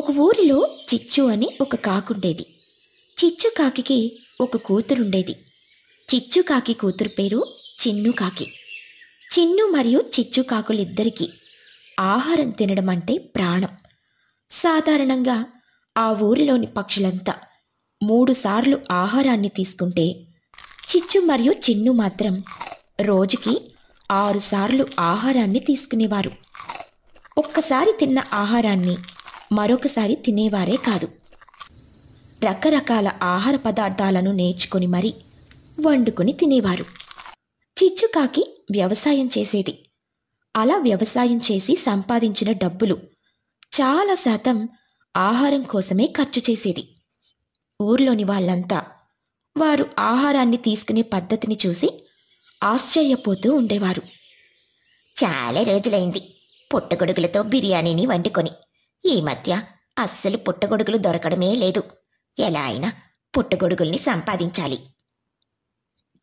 ఒక ఊరిలో చిచ్చు అని ఒక కాకుండేది చిచ్చు కాకి ఒక కూతురుండేది చిచ్చు కాకి కూతురు పేరు చిన్ను కాకి చిన్ను మరియు చిచ్చు కాకులిద్దరికీ ఆహారం తినడం అంటే ప్రాణం సాధారణంగా ఆ ఊరిలోని పక్షులంతా మూడుసార్లు ఆహారాన్ని తీసుకుంటే చిచ్చు మరియు చిన్ను మాత్రం రోజుకి ఆరుసార్లు ఆహారాన్ని తీసుకునేవారు ఒక్కసారి తిన్న ఆహారాన్ని మరొకసారి తినేవారే కాదు రకరకాల ఆహార పదార్థాలను నేర్చుకుని మరీ వండుకుని తినేవారు చిచ్చుకాకి వ్యవసాయం చేసేది అలా వ్యవసాయం చేసి సంపాదించిన డబ్బులు చాలా శాతం ఆహారం కోసమే ఖర్చు చేసేది ఊర్లోని వాళ్ళంతా వారు ఆహారాన్ని తీసుకునే పద్ధతిని చూసి ఆశ్చర్యపోతూ ఉండేవారు చాలా రోజులైంది పుట్టగొడుగులతో బిర్యానీని వండుకొని ఈ మధ్య అస్సలు పుట్టగొడుగులు దొరకడమే లేదు ఎలా అయినా పుట్టగొడుగుల్ని సంపాదించాలి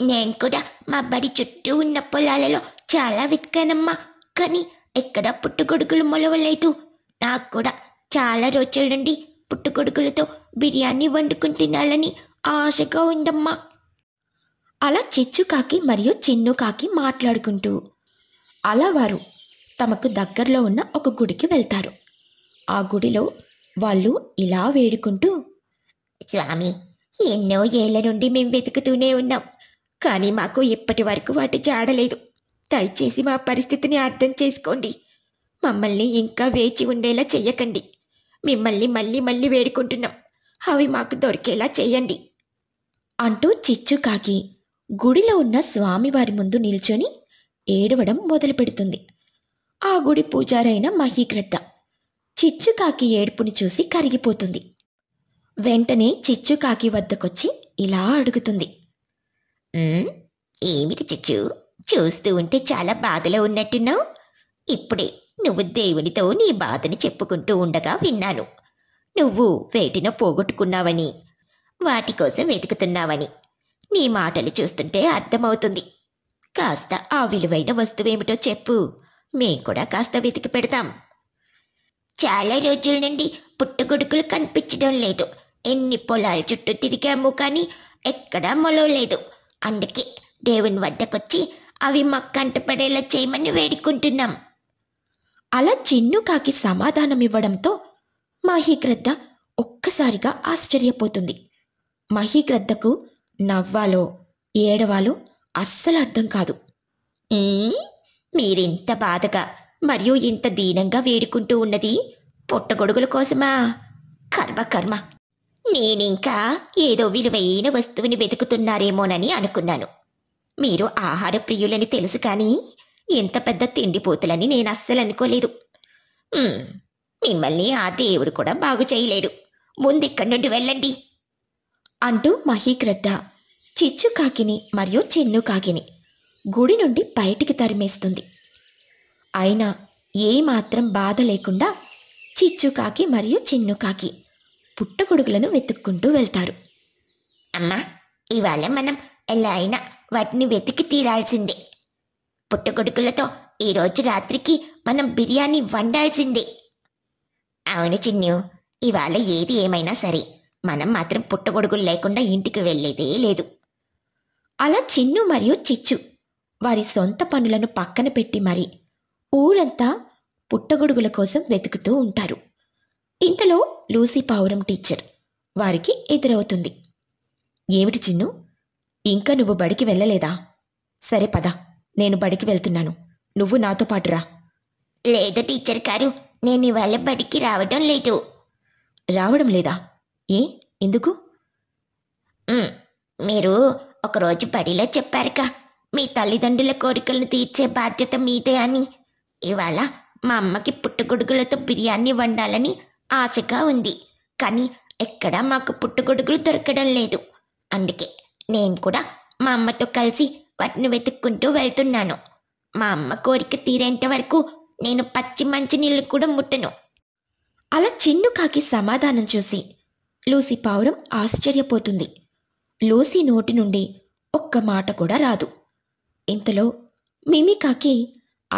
నేను కూడా మా బడి చుట్టూ ఉన్న పొలాలలో చాలా వెతికానమ్మా కానీ ఎక్కడ పుట్టగొడుగులు మొలవలేదు నాకు కూడా చాలా రోజుల నుండి పుట్టగొడుగులతో బిర్యానీ వండుకుని తినాలని ఆశగా ఉందమ్మా అలా చిచ్చు కాకి మరియు చిన్ను కాకి మాట్లాడుకుంటూ అలా వారు తమకు దగ్గరలో ఉన్న ఒక గుడికి వెళ్తారు ఆ గుడిలో వాళ్ళు ఇలా వేడుకుంటూ స్వామి ఎన్నో ఏళ్ల నుండి మేము వెతుకుతూనే ఉన్నాం కానీ మాకు ఇప్పటి వరకు వాటి జాడలేదు దయచేసి మా పరిస్థితిని అర్థం చేసుకోండి మమ్మల్ని ఇంకా వేచి ఉండేలా చెయ్యకండి మిమ్మల్ని మళ్ళీ మళ్ళీ వేడుకుంటున్నాం అవి మాకు దొరికేలా చేయండి అంటూ చిచ్చు కాకి గుడిలో ఉన్న స్వామివారి ముందు నిల్చొని ఏడవడం మొదలుపెడుతుంది ఆ గుడి పూజారైన మహీకృత చిచ్చుకాకి ఏడుపుని చూసి కరిగిపోతుంది వెంటనే చిచ్చుకాకి వద్దకొచ్చి ఇలా అడుగుతుంది ఏమిటి చిచ్చు చూస్తూ ఉంటే చాలా బాధలో ఉన్నట్టున్నావు ఇప్పుడే నువ్వు దేవునితో నీ బాధని చెప్పుకుంటూ ఉండగా విన్నాను నువ్వు వేటిన పోగొట్టుకున్నావని వాటి కోసం వెతుకుతున్నావని నీ మాటలు చూస్తుంటే అర్థమవుతుంది కాస్త ఆ విలువైన వస్తువేమిటో చెప్పు మేం కూడా కాస్త వెతికి పెడతాం చాలా రోజుల నుండి పుట్టుగొడుకులు కనిపించడం లేదు ఎన్ని పొలాల చుట్టూ తిరిగాము కానీ ఎక్కడా మొలవలేదు అందుకే దేవుని వద్దకొచ్చి అవి మాకు కంటపడేలా చేయమని వేడుకుంటున్నాం అలా చిన్ను కాకి సమాధానమివ్వడంతో మహీగ్రద్ద ఒక్కసారిగా ఆశ్చర్యపోతుంది మహీగ్రద్దకు నవ్వాలో ఏడవాలో అస్సలు అర్థం కాదు మీరింత బాధగా మరియు ఇంత దీనంగా వేడుకుంటూ ఉన్నది పొట్టగొడుగుల కోసమా కర్మ కర్మ నేనింకా ఏదో విలువైన వస్తువుని వెతుకుతున్నారేమోనని అనుకున్నాను మీరు ఆహార ప్రియులని తెలుసు కానీ ఎంత పెద్ద తిండిపోతులని నేను అస్సలు అనుకోలేదు మిమ్మల్ని ఆ దేవుడు కూడా బాగు చేయలేడు ముందిక్కడి నుండి వెళ్ళండి అంటూ మహీక్రద్ద చిచ్చు కాకిని మరియు చెన్ను కాకిని గుడి నుండి బయటికి తరిమేస్తుంది అయినా ఏమాత్రం బాధ లేకుండా చిచ్చుకాకి మరియు చిన్నుకాకి పుట్టగొడుగులను వెతుక్కుంటూ వెళ్తారు అమ్మా ఇవాళ మనం ఎలా అయినా వాటిని వెతికి తీరాల్సిందే పుట్టగొడుగులతో ఈరోజు రాత్రికి మనం బిర్యానీ వండాల్సిందే అవును చిన్ను ఇవాళ ఏది ఏమైనా సరే మనం మాత్రం పుట్టగొడుగులు లేకుండా ఇంటికి వెళ్ళేదే లేదు అలా చిన్ను మరియు చిచ్చు వారి సొంత పనులను పక్కన పెట్టి మరి ఊరంతా పుట్టగొడుగుల కోసం వెతుకుతూ ఉంటారు ఇంతలో లూసీ పావురం టీచర్ వారికి ఎదురవుతుంది ఏమిటి చిన్ను ఇంకా నువ్వు బడికి వెళ్ళలేదా సరే పద నేను బడికి వెళ్తున్నాను నువ్వు నాతో పాటు రా లేదు టీచర్ గారు నేను ఇవాళ బడికి రావడం లేదు రావడం లేదా ఏ ఎందుకు మీరు ఒకరోజు బడిలో చెప్పారుగా మీ తల్లిదండ్రుల కోరికలను తీర్చే బాధ్యత మీదే అని ఇవాళ మా అమ్మకి పుట్టగొడుగులతో బిర్యానీ వండాలని ఆశగా ఉంది కానీ ఎక్కడా మాకు పుట్టగొడుగులు దొరకడం లేదు అందుకే నేను కూడా మా అమ్మతో కలిసి వాటిని వెతుక్కుంటూ వెళ్తున్నాను మా అమ్మ కోరిక తీరేంత వరకు నేను పచ్చి మంచినీళ్ళు కూడా ముట్టను అలా చిన్ను కాకి సమాధానం చూసి లూసీ పావురం ఆశ్చర్యపోతుంది లూసీ నోటి నుండి ఒక్క మాట కూడా రాదు ఇంతలో మిమి కాకి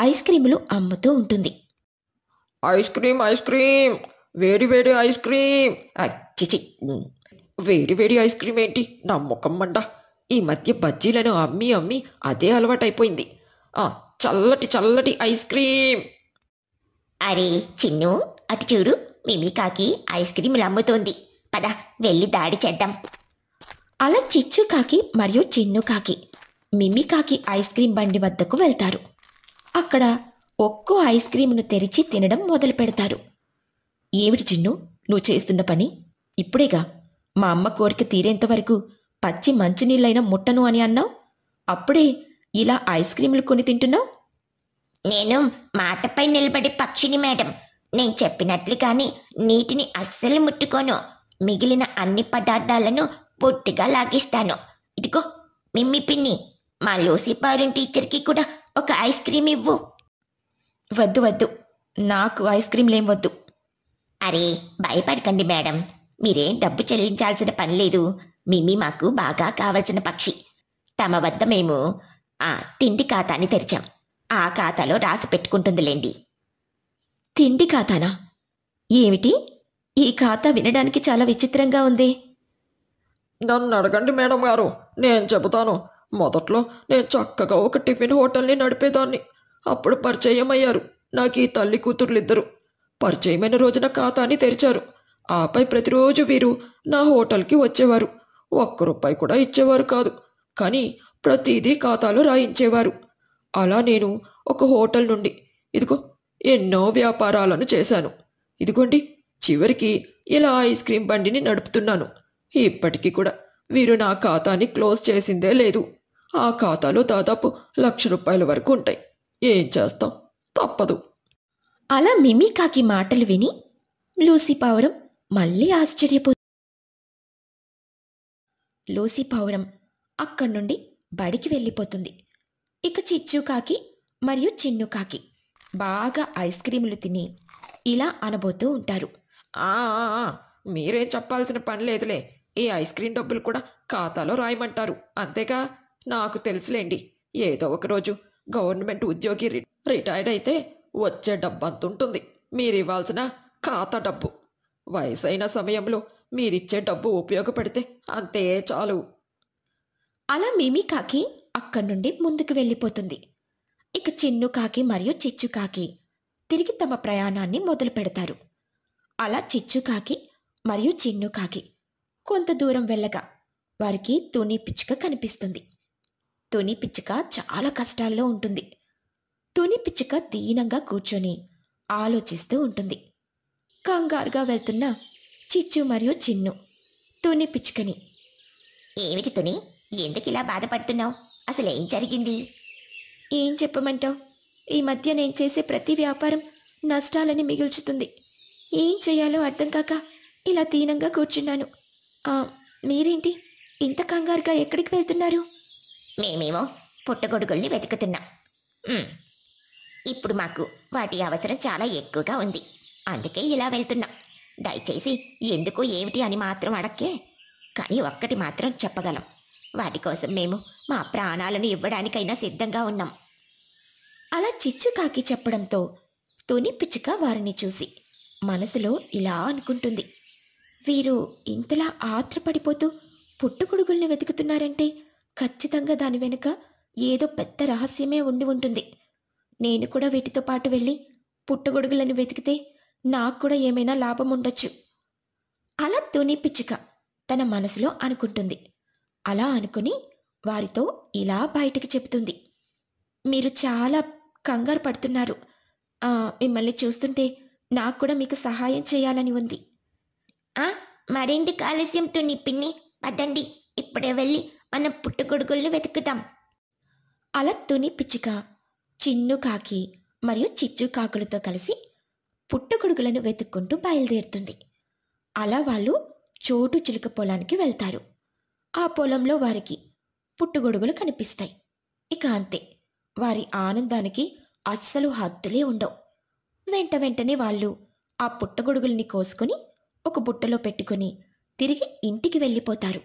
ఐస్ క్రీములు అమ్ముతూ ఉంటుంది ఐస్ క్రీమ్ ఐస్ క్రీమ్ వేడి వేడి ఐస్ క్రీమ్ చిచి వేడి వేడి ఐస్ క్రీమ్ ఏంటి నా ముఖం మండ ఈ మధ్య బజ్జీలను అమ్మి అమ్మి అదే అలవాటైపోయింది చల్లటి చల్లటి ఐస్ క్రీమ్ అరే చిన్ను అటు చూడు మిమీ కాకి ఐస్ క్రీములు అమ్ముతోంది పద వెళ్ళి దాడి చేద్దాం అలా చిచ్చు కాకి మరియు చిన్ను కాకి మిమీ కాకి ఐస్ క్రీమ్ బండి వద్దకు వెళ్తారు అక్కడ ఒక్కో ఐస్ క్రీమ్ను తెరిచి తినడం మొదలు పెడతారు ఏమిటి చిన్ను నువ్వు చేస్తున్న పని ఇప్పుడేగా మా అమ్మ కోరిక తీరేంతవరకు పచ్చి మంచినీళ్ళైన ముట్టను అని అన్నావు అప్పుడే ఇలా ఐస్ క్రీములు కొని తింటున్నావు నేను మాటపై నిలబడి పక్షిని మేడం నేను చెప్పినట్లు కానీ నీటిని అస్సలు ముట్టుకోను మిగిలిన అన్ని పదార్థాలను పూర్తిగా లాగిస్తాను ఇదిగో మిమ్మి పిన్ని మా లూసీ పారెంట్ టీచర్కి కూడా ఒక ఐస్ క్రీమ్ ఇవ్వు వద్దు వద్దు నాకు ఐస్ క్రీమ్లేం వద్దు అరే భయపడకండి మేడం మీరేం డబ్బు చెల్లించాల్సిన పని లేదు మిమ్మి మాకు బాగా కావలసిన పక్షి తమ వద్ద మేము ఆ తిండి ఖాతాని తెరిచాం ఆ ఖాతాలో రాసి పెట్టుకుంటుందిలేండి తిండి ఖాతానా ఏమిటి ఈ ఖాతా వినడానికి చాలా విచిత్రంగా ఉంది నన్ను అడగండి మేడం గారు నేను చెబుతాను మొదట్లో నేను చక్కగా ఒక టిఫిన్ హోటల్ని నడిపేదాన్ని అప్పుడు పరిచయం అయ్యారు నాకు ఈ తల్లి కూతుర్లిద్దరు పరిచయమైన రోజున ఖాతాని తెరిచారు ఆపై ప్రతిరోజు వీరు నా హోటల్కి వచ్చేవారు ఒక్క రూపాయి కూడా ఇచ్చేవారు కాదు కానీ ప్రతిదీ ఖాతాలో రాయించేవారు అలా నేను ఒక హోటల్ నుండి ఇదిగో ఎన్నో వ్యాపారాలను చేశాను ఇదిగోండి చివరికి ఇలా ఐస్ క్రీం బండిని నడుపుతున్నాను ఇప్పటికీ కూడా వీరు నా ఖాతాని క్లోజ్ చేసిందే లేదు ఆ ఖాతాలో దాదాపు లక్ష రూపాయల వరకు ఉంటాయి ఏం చేస్తాం తప్పదు అలా మిమికాకి మాటలు విని లూసీ పావురం మళ్ళీ ఆశ్చర్యపో లూసీ పావురం అక్కడి నుండి బడికి వెళ్ళిపోతుంది ఇక చిచ్చు కాకి మరియు చిన్ను కాకి బాగా ఐస్ క్రీములు తిని ఇలా అనబోతూ ఉంటారు మీరేం చెప్పాల్సిన పని లేదులే ఈ ఐస్ క్రీమ్ డబ్బులు కూడా ఖాతాలో రాయమంటారు అంతేగా నాకు తెలుసులేండి ఏదో ఒకరోజు గవర్నమెంట్ ఉద్యోగి రిటైర్డ్ అయితే వచ్చే డబ్బంతుంటుంది ఉంటుంది మీరు ఇవ్వాల్సిన ఖాతా డబ్బు వయసైన సమయంలో మీరిచ్చే డబ్బు ఉపయోగపడితే అంతే చాలు అలా మిమీ కాకి అక్కడి నుండి ముందుకు వెళ్ళిపోతుంది ఇక చిన్ను కాకి మరియు చిచ్చు కాకి తిరిగి తమ ప్రయాణాన్ని మొదలు పెడతారు అలా చిచ్చు కాకి మరియు చిన్ను కాకి కొంత దూరం వెళ్ళగా వారికి తుని పిచ్చుక కనిపిస్తుంది తుని పిచ్చుక చాలా కష్టాల్లో ఉంటుంది తుని పిచ్చుక దీనంగా కూర్చొని ఆలోచిస్తూ ఉంటుంది కంగారుగా వెళ్తున్న చిచ్చు మరియు చిన్ను తుని పిచ్చుకని ఏమిటి తుని ఎందుకు ఇలా బాధపడుతున్నావు అసలు ఏం జరిగింది ఏం చెప్పమంటావు ఈ మధ్య నేను చేసే ప్రతి వ్యాపారం నష్టాలని మిగుల్చుతుంది ఏం చేయాలో అర్థం కాక ఇలా దీనంగా కూర్చున్నాను మీరేంటి ఇంత కంగారుగా ఎక్కడికి వెళ్తున్నారు మేమేమో పుట్టగొడుగుల్ని వెతుకుతున్నాం ఇప్పుడు మాకు వాటి అవసరం చాలా ఎక్కువగా ఉంది అందుకే ఇలా వెళ్తున్నాం దయచేసి ఎందుకు ఏమిటి అని మాత్రం అడక్కే కానీ ఒక్కటి మాత్రం చెప్పగలం వాటి కోసం మేము మా ప్రాణాలను ఇవ్వడానికైనా సిద్ధంగా ఉన్నాం అలా చిచ్చుకాకి చెప్పడంతో తుని పిచ్చుక వారిని చూసి మనసులో ఇలా అనుకుంటుంది వీరు ఇంతలా ఆత్రపడిపోతూ పుట్టుకొడుగుల్ని వెతుకుతున్నారంటే ఖచ్చితంగా దాని వెనుక ఏదో పెద్ద రహస్యమే ఉండి ఉంటుంది నేను కూడా వీటితో పాటు వెళ్ళి పుట్టగొడుగులను వెతికితే నాకు కూడా ఏమైనా లాభం ఉండొచ్చు అలా తుని పిచ్చుక తన మనసులో అనుకుంటుంది అలా అనుకుని వారితో ఇలా బయటికి చెబుతుంది మీరు చాలా కంగారు పడుతున్నారు మిమ్మల్ని చూస్తుంటే నాకు కూడా మీకు సహాయం చేయాలని ఉంది మరేంటి కాలుష్యం తుని పిన్ని పదండి ఇప్పుడే వెళ్ళి మన పుట్టగొడుగుల్ని వెతుకుదాం అలా తుని పిచ్చుక చిన్ను కాకి మరియు చిచ్చు కాకులతో కలిసి పుట్టగొడుగులను వెతుక్కుంటూ బయలుదేరుతుంది అలా వాళ్ళు చోటు చిలుక పొలానికి వెళ్తారు ఆ పొలంలో వారికి పుట్టుగొడుగులు కనిపిస్తాయి ఇక అంతే వారి ఆనందానికి అస్సలు హద్దులే ఉండవు వెంట వెంటనే వాళ్ళు ఆ పుట్టగొడుగుల్ని కోసుకొని ఒక బుట్టలో పెట్టుకుని తిరిగి ఇంటికి వెళ్ళిపోతారు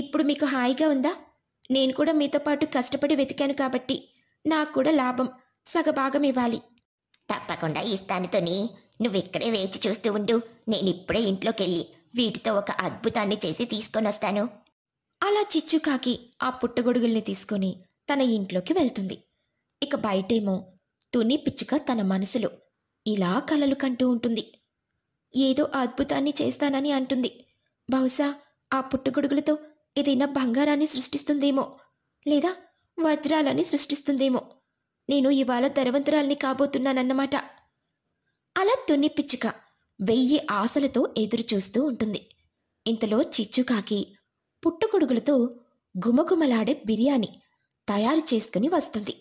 ఇప్పుడు మీకు హాయిగా ఉందా నేను కూడా మీతో పాటు కష్టపడి వెతికాను కాబట్టి నాకు కూడా లాభం సగభాగం ఇవ్వాలి తప్పకుండా ఇస్తాను నువ్వు నువ్వెక్కడే వేచి చూస్తూ ఉండు నేను ఇప్పుడే ఇంట్లోకి వెళ్ళి వీటితో ఒక అద్భుతాన్ని చేసి తీసుకొని వస్తాను అలా చిచ్చుకాకి ఆ పుట్టగొడుగుల్ని తీసుకొని తన ఇంట్లోకి వెళ్తుంది ఇక బయటేమో తుని పిచ్చుక తన మనసులో ఇలా కలలు కంటూ ఉంటుంది ఏదో అద్భుతాన్ని చేస్తానని అంటుంది బహుశా ఆ పుట్టగొడుగులతో ఏదైనా బంగారాన్ని సృష్టిస్తుందేమో లేదా వజ్రాలని సృష్టిస్తుందేమో నేను ఇవాళ ధనవంతురాల్ని కాబోతున్నానన్నమాట అలా తున్ని పిచ్చుక వెయ్యి ఆశలతో ఎదురుచూస్తూ ఉంటుంది ఇంతలో చిచ్చుకాకి పుట్టగొడుగులతో గుమగుమలాడే బిర్యానీ తయారు చేసుకుని వస్తుంది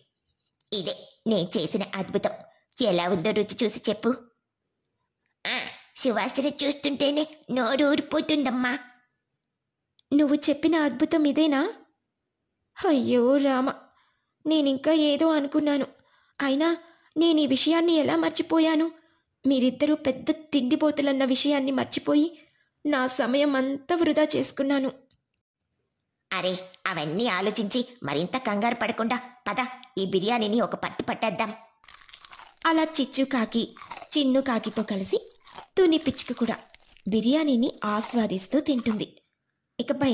ఇదే నేను చేసిన అద్భుతం ఎలా ఉందో రుచి చూసి చెప్పు సువాసన చూస్తుంటేనే నోరు ఊరిపోతుందమ్మా నువ్వు చెప్పిన అద్భుతం ఇదేనా అయ్యో రామ నేనింకా ఏదో అనుకున్నాను అయినా నేను ఈ విషయాన్ని ఎలా మర్చిపోయాను మీరిద్దరూ పెద్ద తిండిపోతులన్న విషయాన్ని మర్చిపోయి నా సమయం అంతా వృధా చేసుకున్నాను అరే అవన్నీ ఆలోచించి మరింత కంగారు పడకుండా పద ఈ బిర్యానీని ఒక పట్టు పట్టేద్దాం అలా చిచ్చు కాకి చిన్ను కాకితో కలిసి తుని పిచ్చుక కూడా బిర్యానీని ఆస్వాదిస్తూ తింటుంది ఇకపై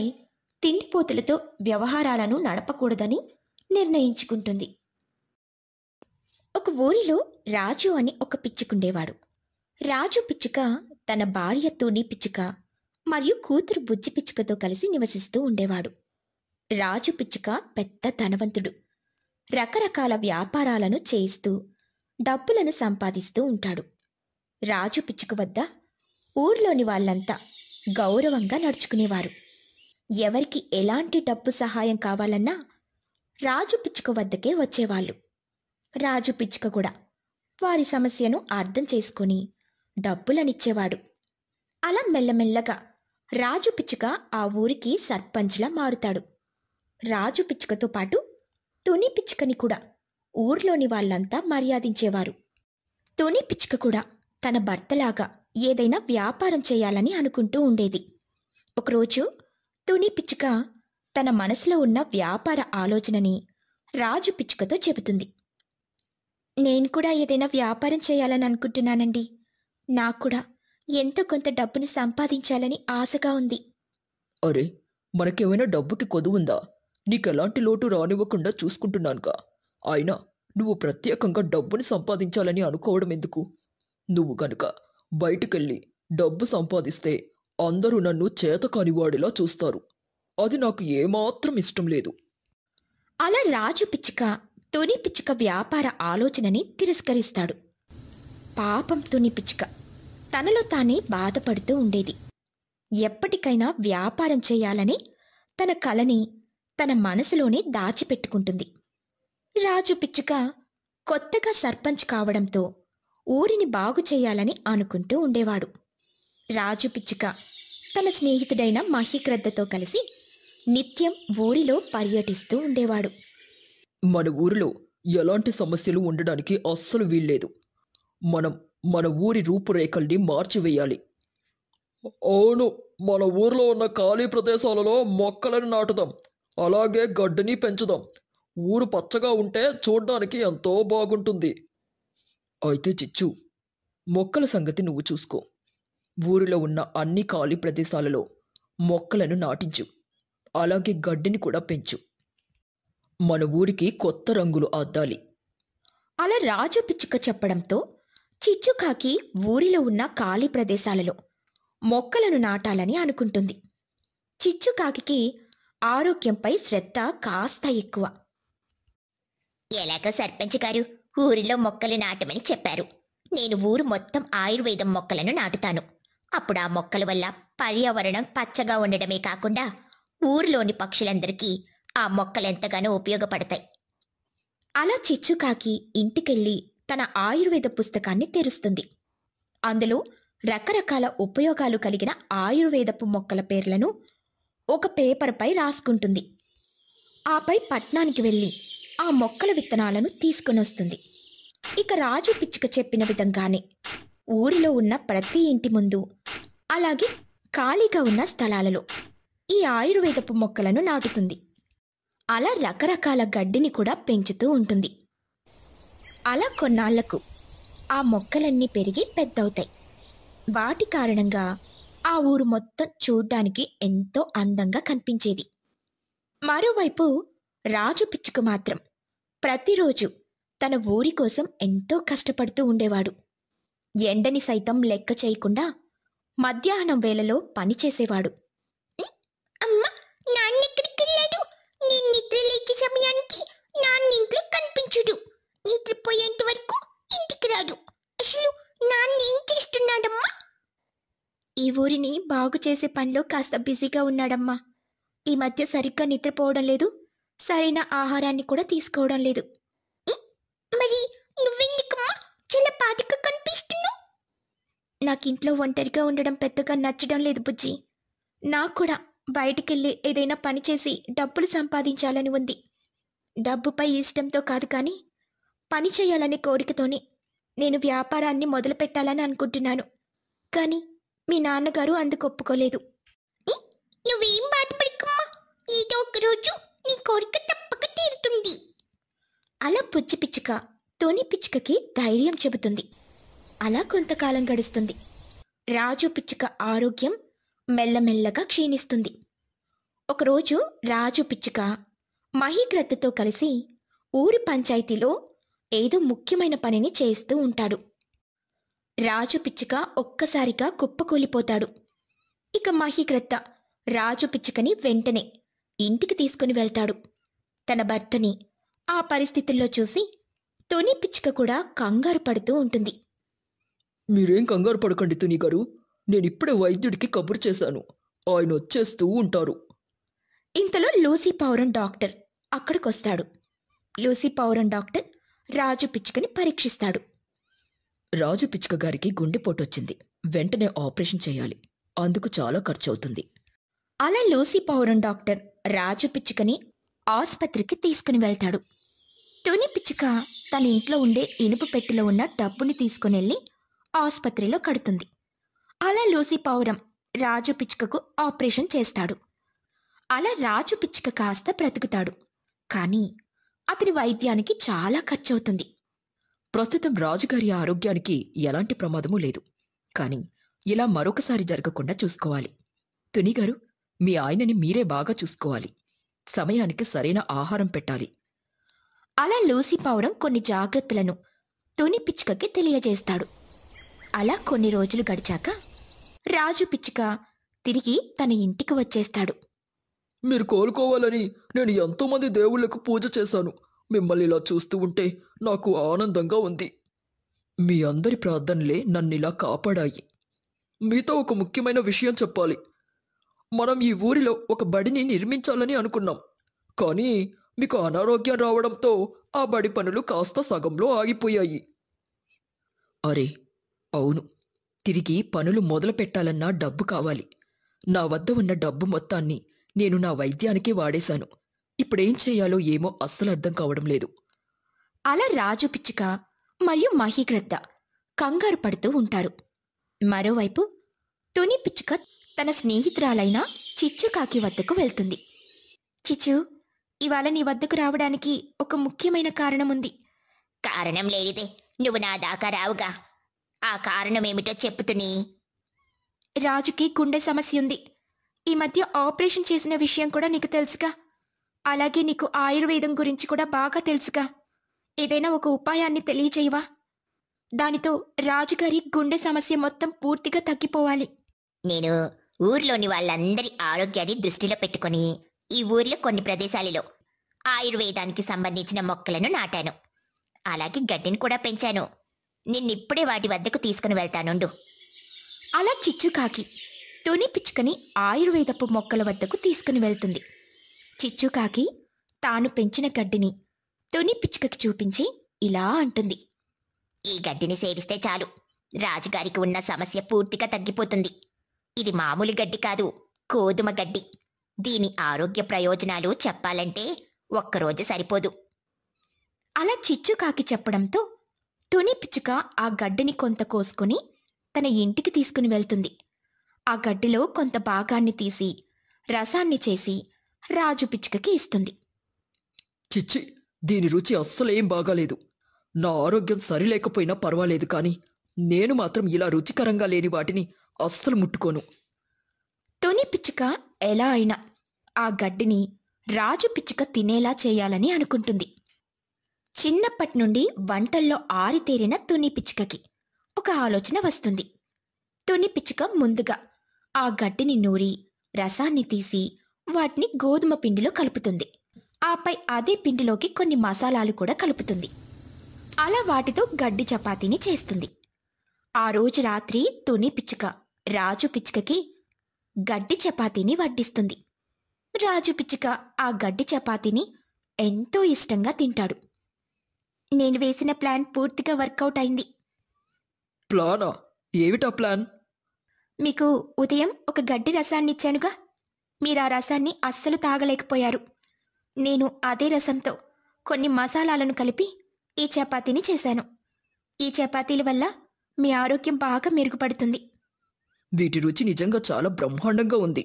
తిండిపోతులతో వ్యవహారాలను నడపకూడదని నిర్ణయించుకుంటుంది ఒక ఊరిలో రాజు అని ఒక పిచ్చుకుండేవాడు రాజు పిచ్చుక తన భార్య తూని పిచ్చుక మరియు కూతురు బుజ్జి పిచ్చుకతో కలిసి నివసిస్తూ ఉండేవాడు రాజు పిచ్చుక పెద్ద ధనవంతుడు రకరకాల వ్యాపారాలను చేయిస్తూ డబ్బులను సంపాదిస్తూ ఉంటాడు రాజు పిచ్చుక వద్ద ఊర్లోని వాళ్ళంతా గౌరవంగా నడుచుకునేవారు ఎవరికి ఎలాంటి డబ్బు సహాయం కావాలన్నా రాజు పిచ్చుక వద్దకే వచ్చేవాళ్ళు రాజు పిచ్చుక కూడా వారి సమస్యను అర్థం చేసుకుని డబ్బులనిచ్చేవాడు అలా మెల్లమెల్లగా రాజు పిచ్చుక ఆ ఊరికి సర్పంచ్లా మారుతాడు రాజు పిచ్చుకతో పాటు తుని పిచ్చుకని కూడా ఊర్లోని వాళ్ళంతా మర్యాదించేవారు తుని పిచ్చుక కూడా తన భర్తలాగా ఏదైనా వ్యాపారం చేయాలని అనుకుంటూ ఉండేది ఒకరోజు తుని పిచ్చుక తన మనసులో ఉన్న వ్యాపార ఆలోచనని రాజు పిచ్చుకతో చెబుతుంది నేను కూడా ఏదైనా వ్యాపారం చేయాలని అనుకుంటున్నానండి నాకు కూడా ఎంతో కొంత డబ్బును సంపాదించాలని ఆశగా ఉంది అరే మనకేమైనా డబ్బుకి కొదువుందా నీకెలాంటి లోటు రానివ్వకుండా చూసుకుంటున్నానుగా అయినా నువ్వు ప్రత్యేకంగా డబ్బును సంపాదించాలని అనుకోవడం ఎందుకు నువ్వు కనుక బయటికెళ్ళి డబ్బు సంపాదిస్తే అందరూ నన్ను చేతకానివాడిలా చూస్తారు అది నాకు ఏమాత్రం ఇష్టం లేదు అలా రాజు పిచ్చుక తుని పిచ్చుక వ్యాపార ఆలోచనని తిరస్కరిస్తాడు పాపం తుని పిచ్చుక తనలో తానే బాధపడుతూ ఉండేది ఎప్పటికైనా వ్యాపారం చేయాలని తన కలని తన మనసులోనే దాచిపెట్టుకుంటుంది రాజు పిచ్చుక కొత్తగా సర్పంచ్ కావడంతో ఊరిని బాగు చేయాలని అనుకుంటూ ఉండేవాడు రాజు పిచ్చుక తన స్నేహితుడైన మహిక్రద్దతో కలిసి నిత్యం ఊరిలో పర్యటిస్తూ ఉండేవాడు మన ఊరిలో ఎలాంటి సమస్యలు ఉండడానికి అస్సలు వీల్లేదు మనం మన ఊరి రూపురేఖల్ని మార్చివేయాలి అవును మన ఊర్లో ఉన్న ఖాళీ ప్రదేశాలలో మొక్కలను నాటుదాం అలాగే గడ్డిని పెంచుదాం ఊరు పచ్చగా ఉంటే చూడ్డానికి ఎంతో బాగుంటుంది అయితే చిచ్చు మొక్కల సంగతి నువ్వు చూసుకో ఊరిలో ఉన్న అన్ని ఖాళీ ప్రదేశాలలో మొక్కలను నాటించు అలాగే గడ్డిని కూడా పెంచు మన ఊరికి కొత్త రంగులు అద్దాలి అలా రాజు పిచ్చుక చెప్పడంతో చిచ్చుకాకి ఊరిలో ఉన్న ఖాళీ ప్రదేశాలలో మొక్కలను నాటాలని అనుకుంటుంది చిచ్చుకాకి ఆరోగ్యంపై శ్రద్ధ కాస్త ఎక్కువ ఎలాగో సర్పంచ్ గారు ఊరిలో మొక్కలు నాటమని చెప్పారు నేను ఊరు మొత్తం ఆయుర్వేదం మొక్కలను నాటుతాను అప్పుడు ఆ మొక్కల వల్ల పర్యావరణం పచ్చగా ఉండడమే కాకుండా ఊరిలోని పక్షులందరికీ ఆ మొక్కలెంతగానో ఉపయోగపడతాయి అలా చిచ్చుకాకి ఇంటికెళ్ళి తన ఆయుర్వేద పుస్తకాన్ని తెరుస్తుంది అందులో రకరకాల ఉపయోగాలు కలిగిన ఆయుర్వేదపు మొక్కల పేర్లను ఒక పేపర్పై రాసుకుంటుంది ఆపై పట్నానికి వెళ్ళి ఆ మొక్కల విత్తనాలను వస్తుంది ఇక రాజు పిచ్చుక చెప్పిన విధంగానే ఊరిలో ఉన్న ప్రతి ఇంటి ముందు అలాగే ఖాళీగా ఉన్న స్థలాలలో ఈ ఆయుర్వేదపు మొక్కలను నాటుతుంది అలా రకరకాల గడ్డిని కూడా పెంచుతూ ఉంటుంది అలా కొన్నాళ్లకు ఆ మొక్కలన్నీ పెరిగి పెద్దవుతాయి వాటి కారణంగా ఆ ఊరు మొత్తం చూడ్డానికి ఎంతో అందంగా కనిపించేది మరోవైపు రాజు పిచ్చుకు మాత్రం ప్రతిరోజు తన ఊరి కోసం ఎంతో కష్టపడుతూ ఉండేవాడు ఎండని సైతం లెక్క చేయకుండా మధ్యాహ్నం వేళలో పనిచేసేవాడు అమ్మా వెళ్ళాడు సమయానికి కనిపించుడు ఇంటికి ఈ ఊరిని బాగు చేసే పనిలో కాస్త బిజీగా ఉన్నాడమ్మా ఈ మధ్య సరిగ్గా నిద్రపోవడం లేదు సరైన ఆహారాన్ని కూడా తీసుకోవడం లేదు మరి నువ్వెందుకమ్మా చాలా బాధగా కనిపిస్తు నాకింట్లో ఒంటరిగా ఉండడం పెద్దగా నచ్చడం లేదు బుజ్జి నాకు కూడా బయటికెళ్ళి ఏదైనా పని చేసి డబ్బులు సంపాదించాలని ఉంది డబ్బుపై ఇష్టంతో కాదు కానీ పని చేయాలనే కోరికతోనే నేను వ్యాపారాన్ని మొదలు పెట్టాలని అనుకుంటున్నాను కానీ మీ నాన్నగారు అందుకు ఒప్పుకోలేదు నువ్వేం బాధపడకమ్మా ఏదో రోజు నీ కోరిక తప్పక తీరుతుంది అలా పుచ్చి పిచ్చుక తోని పిచ్చుకకి ధైర్యం చెబుతుంది అలా కొంతకాలం గడుస్తుంది రాజు పిచ్చుక ఆరోగ్యం మెల్లమెల్లగా క్షీణిస్తుంది ఒకరోజు రాజు పిచ్చుక మహిగ్రద్దతో కలిసి ఊరి పంచాయతీలో ఏదో ముఖ్యమైన పనిని చేస్తూ ఉంటాడు రాజు పిచ్చుక ఒక్కసారిగా కుప్పకూలిపోతాడు ఇక మహిగ్రత్త రాజు పిచ్చుకని వెంటనే ఇంటికి తీసుకుని వెళ్తాడు తన భర్తని ఆ పరిస్థితుల్లో చూసి తొని పిచ్చుక కూడా కంగారు పడుతూ ఉంటుంది మీరేం కంగారు పడకండి తుని గారు నేనిప్పుడే వైద్యుడికి కబురు చేశాను ఆయన వచ్చేస్తూ ఉంటారు ఇంతలో లూసీ పౌరం డాక్టర్ అక్కడికొస్తాడు లూసీ పౌరం డాక్టర్ రాజు పిచ్చుకని పరీక్షిస్తాడు రాజు పిచ్చుక గారికి గుండెపోటొచ్చింది వెంటనే ఆపరేషన్ చేయాలి అందుకు చాలా ఖర్చవుతుంది అలా లూసీ పౌరం డాక్టర్ రాజు పిచ్చుకని ఆసుపత్రికి తీసుకుని వెళ్తాడు తుని పిచ్చుక తన ఇంట్లో ఉండే ఇనుప పెట్టెలో ఉన్న డబ్బుని తీసుకుని వెళ్ళి ఆసుపత్రిలో కడుతుంది అలా లూసీ పౌరం రాజు పిచ్చుకకు ఆపరేషన్ చేస్తాడు అలా రాజు పిచ్చుక కాస్త బ్రతుకుతాడు కానీ అతని వైద్యానికి చాలా ఖర్చవుతుంది ప్రస్తుతం రాజుగారి ఆరోగ్యానికి ఎలాంటి ప్రమాదమూ లేదు కానీ ఇలా మరొకసారి జరగకుండా చూసుకోవాలి తునిగారు మీ ఆయనని మీరే బాగా చూసుకోవాలి సమయానికి సరైన ఆహారం పెట్టాలి అలా లూసి పౌరం కొన్ని జాగ్రత్తలను తుని పిచ్చుకకి తెలియజేస్తాడు అలా కొన్ని రోజులు గడిచాక రాజు పిచ్చుక తిరిగి తన ఇంటికి వచ్చేస్తాడు మీరు కోలుకోవాలని నేను ఎంతోమంది దేవుళ్లకు పూజ చేశాను మిమ్మల్ని ఇలా చూస్తూ ఉంటే నాకు ఆనందంగా ఉంది మీ అందరి ప్రార్థనలే నన్ను ఇలా కాపాడాయి మీతో ఒక ముఖ్యమైన విషయం చెప్పాలి మనం ఈ ఊరిలో ఒక బడిని నిర్మించాలని అనుకున్నాం కానీ మీకు అనారోగ్యం రావడంతో ఆ బడి పనులు కాస్త సగంలో ఆగిపోయాయి అరే అవును తిరిగి పనులు మొదలు పెట్టాలన్నా డబ్బు కావాలి నా వద్ద ఉన్న డబ్బు మొత్తాన్ని నేను నా వైద్యానికి వాడేశాను ఇప్పుడేం చేయాలో ఏమో అస్సలు అర్థం కావడం లేదు అలా రాజు పిచ్చుక మరియు మహిగ్రద్ద కంగారు పడుతూ ఉంటారు మరోవైపు తుని పిచ్చుక తన స్నేహితురాలైన చిచ్చుకాకి వద్దకు వెళ్తుంది చిచ్చు ఇవాళ నీ వద్దకు రావడానికి ఒక ముఖ్యమైన కారణం ఉంది కారణం లేనిదే నువ్వు నా దాకా రావుగా ఆ కారణమేమిటో చెప్పుతుని రాజుకి గుండె సమస్య ఉంది ఈ మధ్య ఆపరేషన్ చేసిన విషయం కూడా నీకు తెలుసుగా అలాగే నీకు ఆయుర్వేదం గురించి కూడా బాగా తెలుసుగా ఏదైనా ఒక ఉపాయాన్ని తెలియచేయవా దానితో రాజుగారి గుండె సమస్య మొత్తం పూర్తిగా తగ్గిపోవాలి నేను ఊర్లోని వాళ్ళందరి ఆరోగ్యాన్ని దృష్టిలో పెట్టుకుని ఈ ఊర్లో కొన్ని ప్రదేశాలలో ఆయుర్వేదానికి సంబంధించిన మొక్కలను నాటాను అలాగే గడ్డిని కూడా పెంచాను నిన్నిప్పుడే వాటి వద్దకు తీసుకుని వెళ్తానుండు అలా చిచ్చుకాకి తుని పిచ్చుకని ఆయుర్వేదపు మొక్కల వద్దకు తీసుకుని వెళ్తుంది చిచ్చుకాకి తాను పెంచిన గడ్డిని తుని పిచ్చుకకి చూపించి ఇలా అంటుంది ఈ గడ్డిని సేవిస్తే చాలు రాజుగారికి ఉన్న సమస్య పూర్తిగా తగ్గిపోతుంది ఇది మామూలు గడ్డి కాదు గోధుమ గడ్డి దీని ఆరోగ్య ప్రయోజనాలు చెప్పాలంటే ఒక్కరోజు సరిపోదు అలా చిచ్చుకాకి చెప్పడంతో తుని పిచ్చుక ఆ గడ్డిని కొంత కోసుకుని తన ఇంటికి తీసుకుని వెళ్తుంది ఆ గడ్డిలో కొంత భాగాన్ని తీసి రసాన్ని చేసి రాజు పిచ్చుకకి ఇస్తుంది చిచ్చి దీని రుచి అస్సలేం బాగాలేదు నా ఆరోగ్యం సరిలేకపోయినా పర్వాలేదు కానీ నేను మాత్రం ఇలా రుచికరంగా లేని వాటిని అస్సలు ముట్టుకోను తుని పిచ్చుక ఎలా అయినా ఆ గడ్డిని రాజు పిచ్చుక తినేలా చేయాలని అనుకుంటుంది చిన్నప్పటి నుండి వంటల్లో ఆరితేరిన తుని పిచ్చుకకి ఒక ఆలోచన వస్తుంది తుని పిచ్చుక ముందుగా ఆ గడ్డిని నూరి రసాన్ని తీసి వాటిని గోధుమ పిండిలో కలుపుతుంది ఆపై అదే పిండిలోకి కొన్ని మసాలాలు కూడా కలుపుతుంది అలా వాటితో గడ్డి చపాతీని చేస్తుంది ఆ రోజు రాత్రి తుని పిచ్చుక రాజు పిచ్చుకకి గడ్డి చపాతీని వడ్డిస్తుంది రాజు పిచ్చుక ఆ గడ్డి చపాతీని ఎంతో ఇష్టంగా తింటాడు నేను వేసిన ప్లాన్ పూర్తిగా వర్కౌట్ అయింది ప్లానా ఏమిటా ప్లాన్ మీకు ఉదయం ఒక గడ్డి రసాన్ని ఇచ్చానుగా మీరు ఆ రసాన్ని అస్సలు తాగలేకపోయారు నేను అదే రసంతో కొన్ని మసాలాలను కలిపి ఈ చపాతీని చేశాను ఈ చపాతీల వల్ల మీ ఆరోగ్యం బాగా మెరుగుపడుతుంది వీటి రుచి నిజంగా చాలా బ్రహ్మాండంగా ఉంది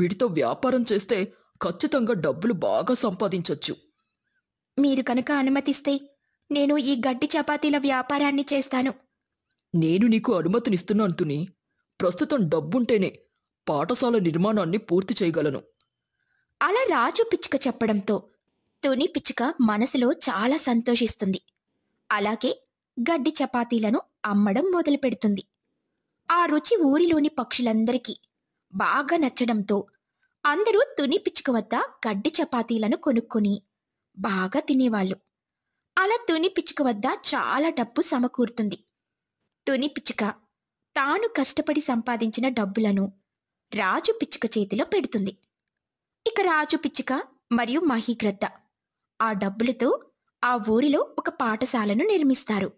వీటితో వ్యాపారం చేస్తే ఖచ్చితంగా డబ్బులు బాగా సంపాదించవచ్చు మీరు కనుక అనుమతిస్తే నేను ఈ గడ్డి చపాతీల వ్యాపారాన్ని చేస్తాను నేను నీకు అనుమతినిస్తున్నాను తుని ప్రస్తుతం డబ్బుంటేనే పాఠశాల నిర్మాణాన్ని పూర్తి చేయగలను అలా రాజు పిచ్చుక చెప్పడంతో తుని పిచ్చుక మనసులో చాలా సంతోషిస్తుంది అలాగే గడ్డి చపాతీలను అమ్మడం మొదలుపెడుతుంది ఆ రుచి ఊరిలోని పక్షులందరికీ బాగా నచ్చడంతో అందరూ తుని పిచ్చుక వద్ద గడ్డి చపాతీలను కొనుక్కొని బాగా తినేవాళ్ళు అలా తుని పిచ్చుక వద్ద చాలా డబ్బు సమకూరుతుంది తుని పిచ్చుక తాను కష్టపడి సంపాదించిన డబ్బులను రాజు పిచ్చుక చేతిలో పెడుతుంది ఇక రాజు పిచ్చుక మరియు మహీగ్రద్ద ఆ డబ్బులతో ఆ ఊరిలో ఒక పాఠశాలను నిర్మిస్తారు